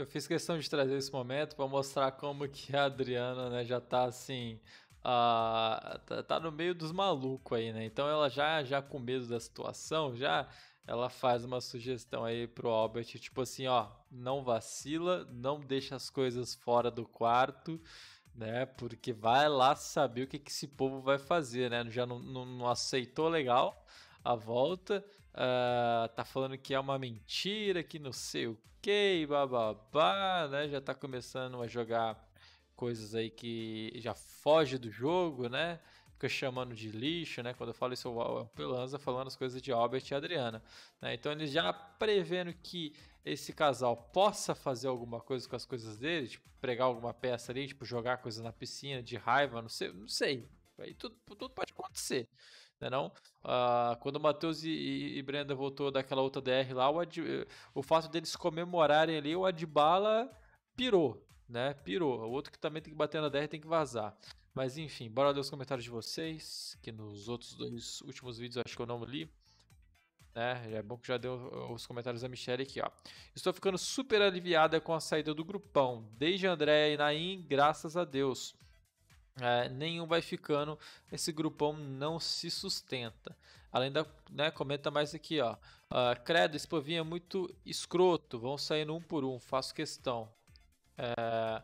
eu fiz questão de trazer esse momento para mostrar como que a Adriana, né, já tá assim, uh, tá, tá, no meio dos malucos aí, né? Então ela já já com medo da situação, já ela faz uma sugestão aí pro Albert, tipo assim, ó, não vacila, não deixa as coisas fora do quarto né? Porque vai lá saber o que, que esse povo vai fazer, né? Já não, não, não aceitou legal, a volta. Uh, tá falando que é uma mentira, que não sei o que, bababá, né? Já tá começando a jogar coisas aí que já foge do jogo, né? Fica chamando de lixo, né? Quando eu falo isso, o Pelanza falando as coisas de Albert e Adriana. Né? Então eles já prevendo que esse casal possa fazer alguma coisa com as coisas dele, tipo, pregar alguma peça ali, tipo, jogar coisa na piscina de raiva, não sei, não sei. Aí tudo, tudo pode acontecer. Né não? Ah, quando o Matheus e, e, e, Brenda voltou daquela outra DR lá, o, Ad, o fato deles comemorarem ali, o Adbala pirou, né? Pirou. O outro que também tem que bater na DR tem que vazar. Mas enfim, bora ler os comentários de vocês, que nos outros dois últimos vídeos acho que eu não li. Né? É bom que já deu uh, os comentários da Michelle aqui, ó. Estou ficando super aliviada com a saída do grupão. Desde André e Naim, graças a Deus é, nenhum vai ficando, esse grupão não se sustenta. Além da, né, comenta mais aqui, ó. Uh, credo, esse povinho é muito escroto, vão saindo um por um, faço questão. É,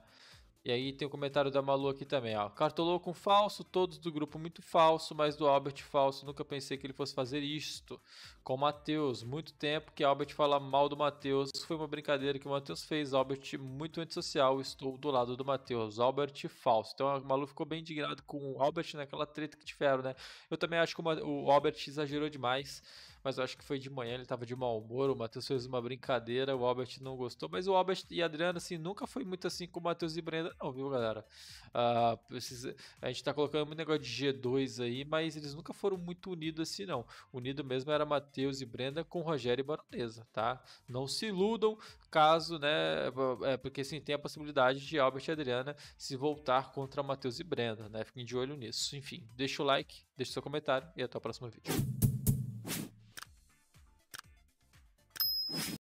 e aí tem o comentário da Malu aqui também, ó. Cartolou com falso, todos do grupo muito falso, mas do Albert falso. Nunca pensei que ele fosse fazer isto. Com o Matheus, muito tempo que Albert fala mal do Matheus. Foi uma brincadeira que o Matheus fez. Albert muito antissocial, estou do lado do Matheus. Albert falso. Então a Malu ficou bem indignado com o Albert naquela treta que tiveram, né? Eu também acho que o Albert exagerou demais mas eu acho que foi de manhã, ele tava de mau humor, o Matheus fez uma brincadeira, o Albert não gostou, mas o Albert e Adriano, assim, nunca foi muito assim com o Matheus e Brenda, não, viu, galera? Ah, esses, a gente tá colocando um negócio de G2 aí, mas eles nunca foram muito unidos assim, não. Unido mesmo era Matheus e Brenda com Rogério e Baronesa, tá? Não se iludam, caso, né? É, porque assim, tem a possibilidade de Albert e Adriana se voltar contra Matheus e Brenda, né? Fiquem de olho nisso. Enfim, deixa o like, deixa o seu comentário e até o próximo vídeo.